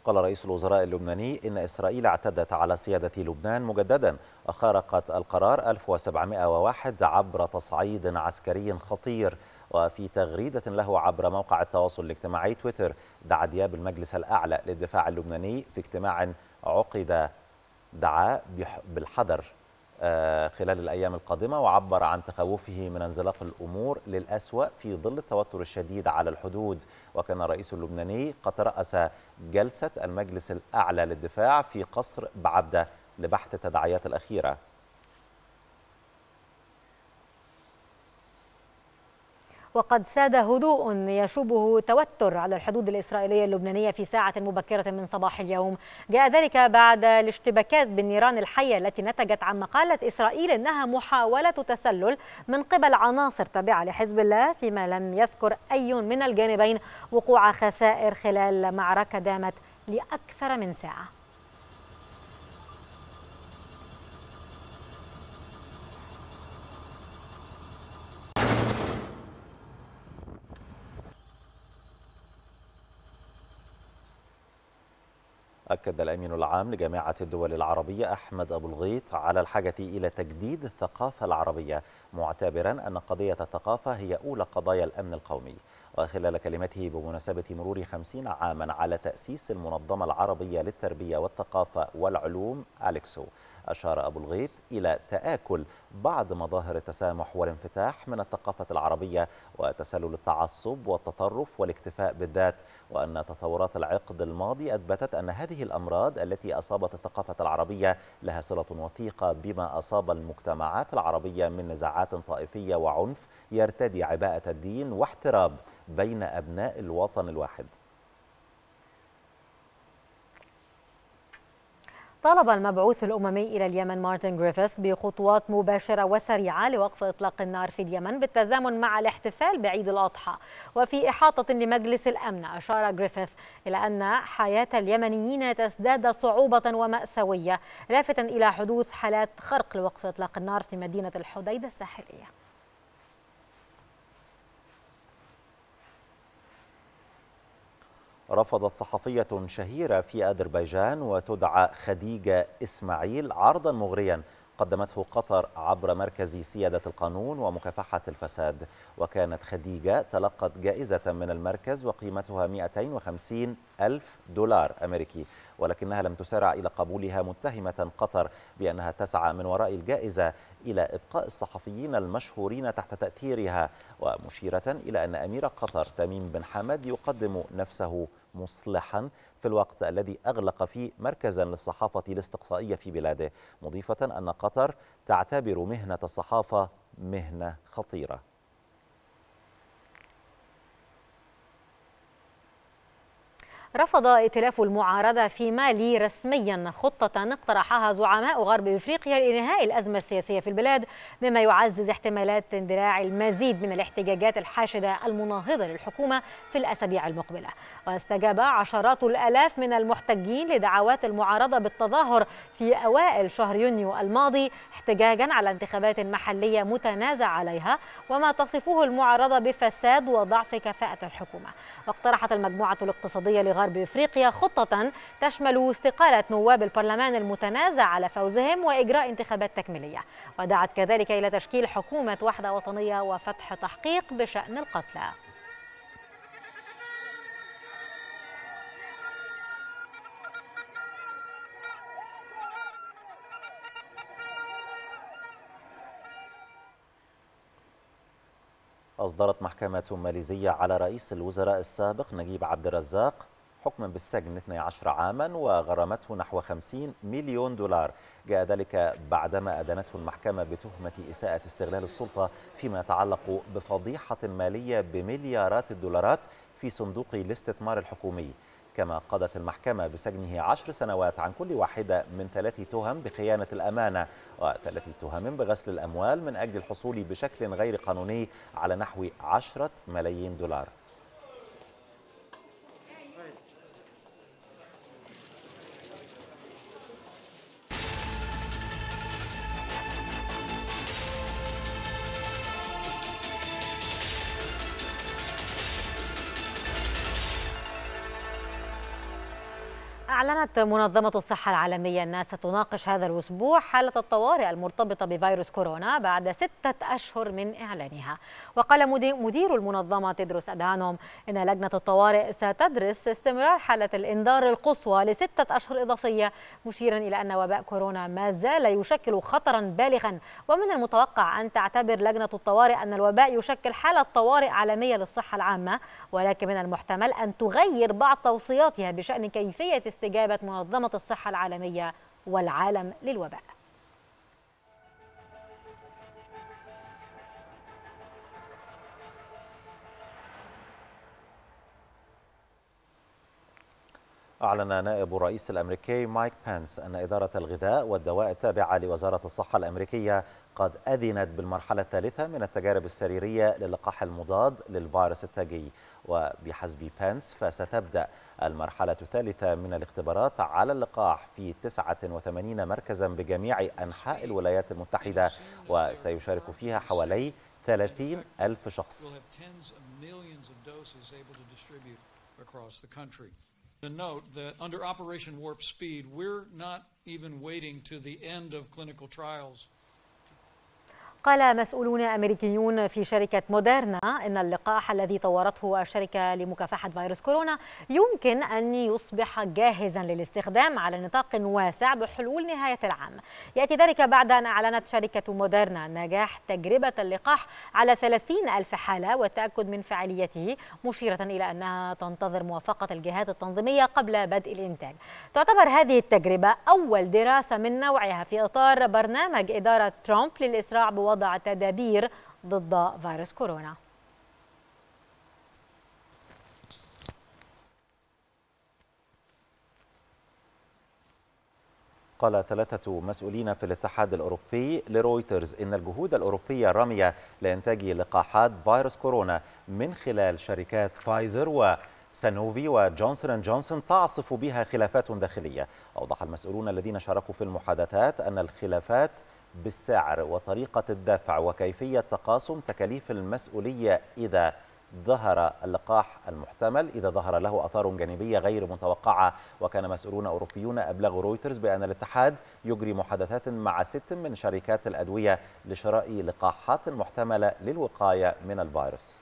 قال رئيس الوزراء اللبناني إن إسرائيل اعتدت على سيادة لبنان مجددا وخرقت القرار 1701 عبر تصعيد عسكري خطير وفي تغريدة له عبر موقع التواصل الاجتماعي تويتر دعا دياب المجلس الأعلى للدفاع اللبناني في اجتماع عقد دعا بالحذر آه، خلال الأيام القادمة وعبر عن تخوفه من انزلاق الأمور للأسوأ في ظل التوتر الشديد على الحدود وكان الرئيس اللبناني قد رأس جلسة المجلس الأعلى للدفاع في قصر بعبدة لبحث التداعيات الأخيرة وقد ساد هدوء يشوبه توتر على الحدود الإسرائيلية اللبنانية في ساعة مبكرة من صباح اليوم جاء ذلك بعد الاشتباكات بالنيران الحية التي نتجت عن مقالة إسرائيل أنها محاولة تسلل من قبل عناصر تابعة لحزب الله فيما لم يذكر أي من الجانبين وقوع خسائر خلال معركة دامت لأكثر من ساعة أكد الأمين العام لجامعة الدول العربية أحمد أبو الغيط على الحاجة إلى تجديد الثقافة العربية معتبرا أن قضية الثقافة هي أولى قضايا الأمن القومي وخلال كلمته بمناسبة مرور خمسين عاما على تأسيس المنظمة العربية للتربية والثقافة والعلوم أليكسو أشار أبو الغيث إلى تآكل بعض مظاهر التسامح والانفتاح من الثقافة العربية وتسلل التعصب والتطرف والاكتفاء بالذات وأن تطورات العقد الماضي أثبتت أن هذه الأمراض التي أصابت الثقافة العربية لها صلة وثيقة بما أصاب المجتمعات العربية من نزاعات طائفية وعنف يرتدي عباءة الدين واحتراب بين أبناء الوطن الواحد طالب المبعوث الأممي إلى اليمن مارتن جريفيث بخطوات مباشرة وسريعة لوقف إطلاق النار في اليمن بالتزامن مع الاحتفال بعيد الأضحى وفي إحاطة لمجلس الأمن أشار جريفيث إلى أن حياة اليمنيين تزداد صعوبة ومأساوية لافتا إلى حدوث حالات خرق لوقف إطلاق النار في مدينة الحديدة الساحلية رفضت صحفية شهيرة في أذربيجان وتدعى خديجة إسماعيل عرضا مغريا قدمته قطر عبر مركز سيادة القانون ومكافحة الفساد وكانت خديجة تلقت جائزة من المركز وقيمتها 250 ألف دولار أمريكي ولكنها لم تسارع إلى قبولها متهمة قطر بأنها تسعى من وراء الجائزة إلى إبقاء الصحفيين المشهورين تحت تأثيرها ومشيرة إلى أن أمير قطر تميم بن حمد يقدم نفسه مصلحا في الوقت الذي أغلق فيه مركزا للصحافة الاستقصائية في بلاده مضيفة أن قطر تعتبر مهنة الصحافة مهنة خطيرة رفض ائتلاف المعارضة في مالي رسميا خطة اقترحها زعماء غرب إفريقيا لإنهاء الأزمة السياسية في البلاد مما يعزز احتمالات اندلاع المزيد من الاحتجاجات الحاشدة المناهضة للحكومة في الأسابيع المقبلة واستجاب عشرات الآلاف من المحتجين لدعوات المعارضة بالتظاهر في أوائل شهر يونيو الماضي احتجاجا على انتخابات محلية متنازع عليها وما تصفه المعارضة بفساد وضعف كفاءة الحكومة واقترحت المجموعة الاقتصادية لغرب إفريقيا خطة تشمل استقالة نواب البرلمان المتنازع على فوزهم وإجراء انتخابات تكميلية ودعت كذلك إلى تشكيل حكومة وحدة وطنية وفتح تحقيق بشأن القتلى أصدرت محكمة ماليزية على رئيس الوزراء السابق نجيب عبد الرزاق حكما بالسجن 12 عاما وغرامته نحو 50 مليون دولار جاء ذلك بعدما أدنته المحكمة بتهمة إساءة استغلال السلطة فيما يتعلق بفضيحة مالية بمليارات الدولارات في صندوق الاستثمار الحكومي كما قضت المحكمة بسجنه عشر سنوات عن كل واحدة من ثلاث تهم بخيانة الأمانة وثلاث تهم بغسل الأموال من أجل الحصول بشكل غير قانوني على نحو عشرة ملايين دولار أعلنت منظمة الصحة العالمية أنها ستناقش هذا الأسبوع حالة الطوارئ المرتبطة بفيروس كورونا بعد ستة أشهر من إعلانها وقال مدير المنظمة تدرس أدهانهم أن لجنة الطوارئ ستدرس استمرار حالة الإنذار القصوى لستة أشهر إضافية مشيرا إلى أن وباء كورونا ما زال يشكل خطرا بالغا ومن المتوقع أن تعتبر لجنة الطوارئ أن الوباء يشكل حالة طوارئ عالمية للصحة العامة ولكن من المحتمل أن تغير بعض توصياتها بشأن كيفية استجابة استجابة منظمة الصحة العالمية والعالم للوباء أعلن نائب الرئيس الأمريكي مايك بانس أن إدارة الغذاء والدواء التابعة لوزارة الصحة الأمريكية قد أذنت بالمرحلة الثالثة من التجارب السريرية للقاح المضاد للفيروس التاجي وبحسب بانس فستبدأ المرحلة الثالثة من الاختبارات على اللقاح في 89 مركزا بجميع أنحاء الولايات المتحدة وسيشارك فيها حوالي 30 ألف شخص to note that under Operation Warp Speed, we're not even waiting to the end of clinical trials قال مسؤولون أمريكيون في شركة موديرنا أن اللقاح الذي طورته الشركة لمكافحة فيروس كورونا يمكن أن يصبح جاهزا للاستخدام على نطاق واسع بحلول نهاية العام يأتي ذلك بعد أن أعلنت شركة موديرنا نجاح تجربة اللقاح على 30 ألف حالة والتأكد من فعاليته مشيرة إلى أنها تنتظر موافقة الجهات التنظيمية قبل بدء الإنتاج تعتبر هذه التجربة أول دراسة من نوعها في إطار برنامج إدارة ترامب للإسراع بوضع وضع تدابير ضد فيروس كورونا قال ثلاثة مسؤولين في الاتحاد الأوروبي لرويترز إن الجهود الأوروبية الرامية لإنتاج لقاحات فيروس كورونا من خلال شركات فايزر وسانوفي وجونسون أند جونسون تعصف بها خلافات داخلية أوضح المسؤولون الذين شاركوا في المحادثات أن الخلافات بالسعر وطريقة الدفع وكيفية تقاسم تكاليف المسؤولية إذا ظهر اللقاح المحتمل إذا ظهر له أثار جانبية غير متوقعة وكان مسؤولون أوروبيون أبلغوا رويترز بأن الاتحاد يجري محادثات مع ست من شركات الأدوية لشراء لقاحات محتملة للوقاية من الفيروس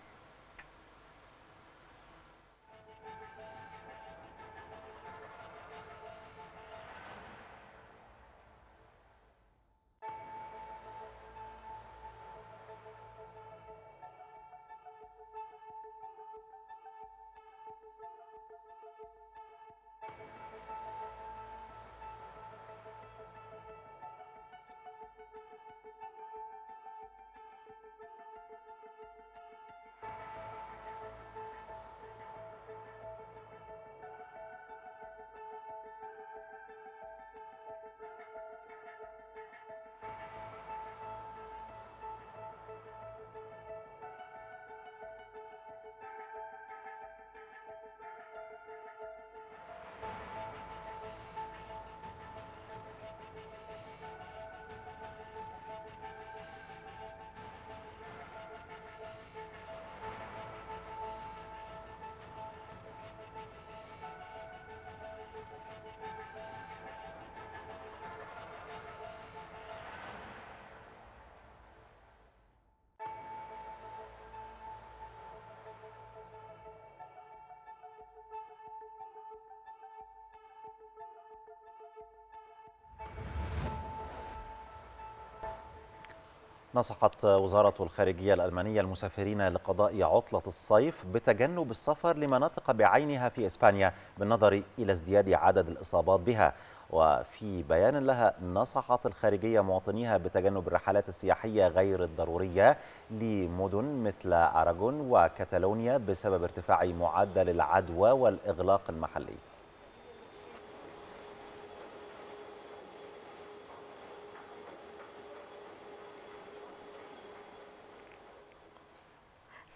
نصحت وزارة الخارجية الألمانية المسافرين لقضاء عطلة الصيف بتجنب السفر لمناطق بعينها في إسبانيا بالنظر إلى ازدياد عدد الإصابات بها وفي بيان لها نصحت الخارجية مواطنيها بتجنب الرحلات السياحية غير الضرورية لمدن مثل أراغون وكتالونيا بسبب ارتفاع معدل العدوى والإغلاق المحلي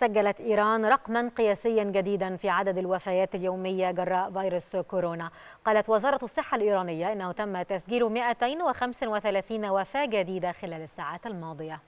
سجلت إيران رقما قياسيا جديدا في عدد الوفيات اليومية جراء فيروس كورونا قالت وزارة الصحة الإيرانية أنه تم تسجيل 235 وفاة جديدة خلال الساعات الماضية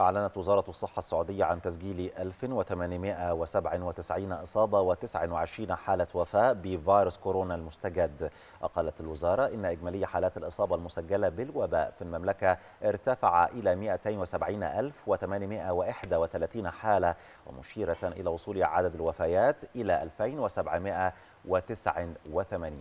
أعلنت وزارة الصحة السعودية عن تسجيل 1897 إصابة و29 حالة وفاة بفيروس كورونا المستجد أقالت الوزارة إن إجمالي حالات الإصابة المسجلة بالوباء في المملكة ارتفع إلى 270831 حالة ومشيرة إلى وصول عدد الوفيات إلى 2789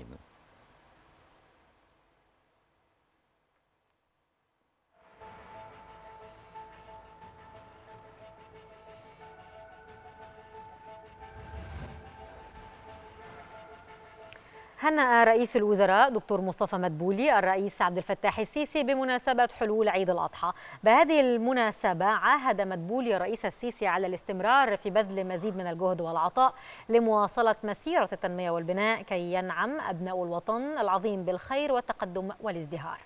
هنأ رئيس الوزراء دكتور مصطفى مدبولي الرئيس عبد الفتاح السيسي بمناسبة حلول عيد الأضحى بهذه المناسبة عاهد مدبولي رئيس السيسي على الاستمرار في بذل مزيد من الجهد والعطاء لمواصلة مسيرة التنمية والبناء كي ينعم أبناء الوطن العظيم بالخير والتقدم والازدهار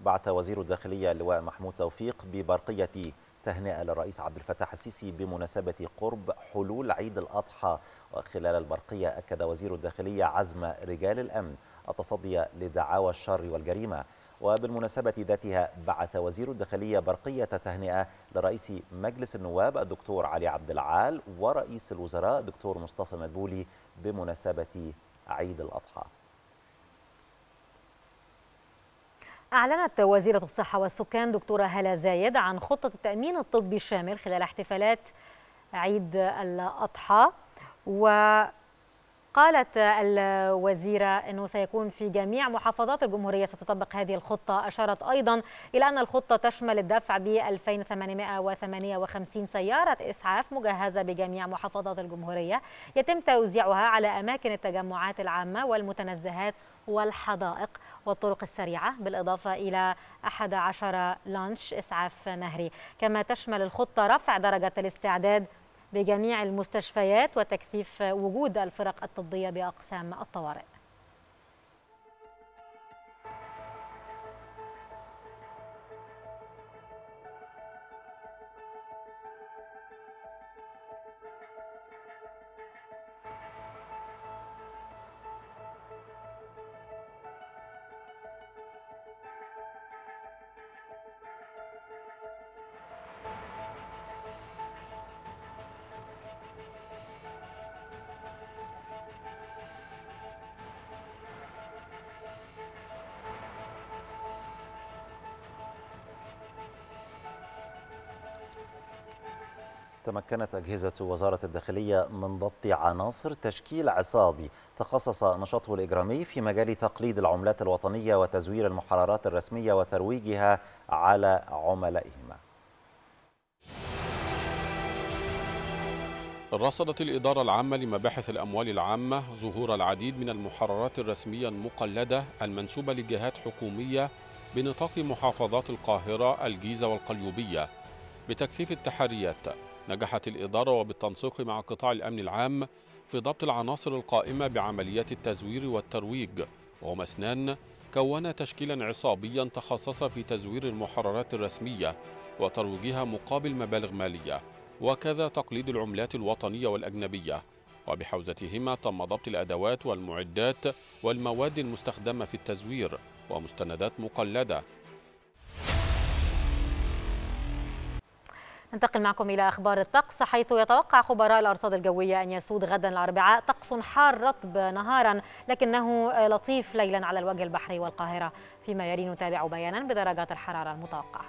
بعث وزير الداخلية اللواء محمود توفيق ببرقية تهنئة للرئيس عبد الفتاح السيسي بمناسبة قرب حلول عيد الأضحى وخلال البرقية أكد وزير الداخلية عزم رجال الأمن التصدي لدعاوى الشر والجريمة وبالمناسبة ذاتها بعث وزير الداخلية برقية تهنئة لرئيس مجلس النواب الدكتور علي عبد العال ورئيس الوزراء دكتور مصطفى مدبولي بمناسبة عيد الأضحى أعلنت وزيرة الصحة والسكان دكتورة هلا زايد عن خطة التأمين الطبي الشامل خلال احتفالات عيد الأضحى وقالت الوزيرة أنه سيكون في جميع محافظات الجمهورية ستطبق هذه الخطة أشارت أيضا إلى أن الخطة تشمل الدفع ب 2858 سيارة إسعاف مجهزة بجميع محافظات الجمهورية يتم توزيعها على أماكن التجمعات العامة والمتنزهات والحدائق والطرق السريعة بالإضافة إلى 11 لانش إسعاف نهري كما تشمل الخطة رفع درجة الاستعداد بجميع المستشفيات وتكثيف وجود الفرق الطبية بأقسام الطوارئ تمكنت أجهزة وزارة الداخلية من ضبط عناصر تشكيل عصابي تخصص نشاطه الإجرامي في مجال تقليد العملات الوطنية وتزوير المحررات الرسمية وترويجها على عملائهما رصدت الإدارة العامة لمباحث الأموال العامة ظهور العديد من المحررات الرسمية المقلدة المنسوبة لجهات حكومية بنطاق محافظات القاهرة الجيزة والقليوبية بتكثيف التحريات نجحت الإدارة وبالتنسيق مع قطاع الأمن العام في ضبط العناصر القائمة بعمليات التزوير والترويج وهما اثنان كون تشكيلا عصابيا تخصص في تزوير المحررات الرسمية وترويجها مقابل مبالغ مالية وكذا تقليد العملات الوطنية والأجنبية وبحوزتهما تم ضبط الأدوات والمعدات والمواد المستخدمة في التزوير ومستندات مقلدة ننتقل معكم إلى أخبار الطقس حيث يتوقع خبراء الأرصاد الجوية أن يسود غدا الأربعاء طقس حار رطب نهارا لكنه لطيف ليلا على الوجه البحري والقاهرة فيما يلي نتابع بيانا بدرجات الحرارة المتوقعة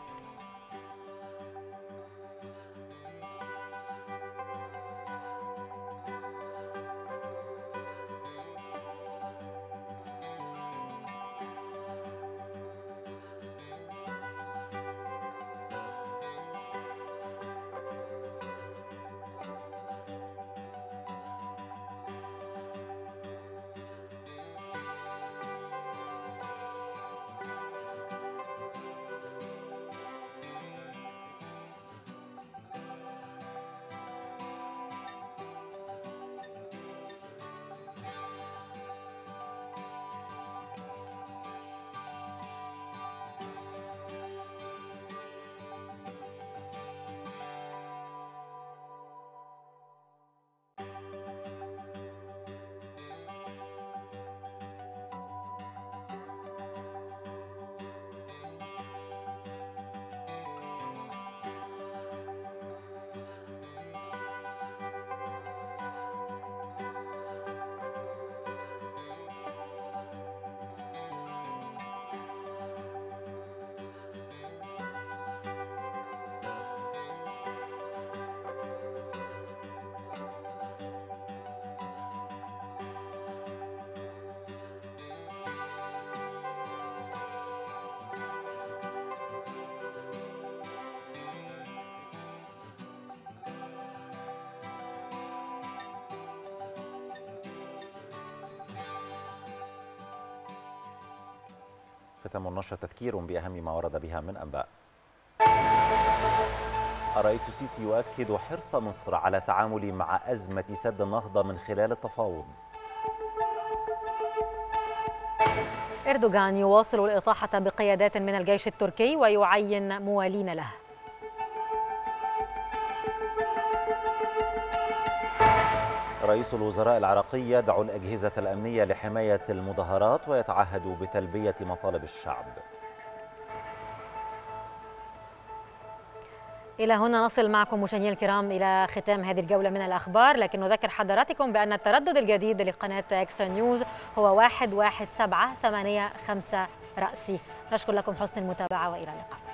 ختام النشر تذكير بأهم ما ورد بها من أنباء الرئيس السيسي يؤكد حرص مصر على التعامل مع أزمة سد النهضة من خلال التفاوض إردوغان يواصل الإطاحة بقيادات من الجيش التركي ويعين موالين له رئيس الوزراء العراقي يدعو الأجهزة الأمنية لحماية المظاهرات ويتعهد بتلبية مطالب الشعب إلى هنا نصل معكم مشاهدينا الكرام إلى ختام هذه الجولة من الأخبار لكن نذكر حضراتكم بأن التردد الجديد لقناة إكسترا نيوز هو 11785 رأسي نشكر لكم حسن المتابعة وإلى اللقاء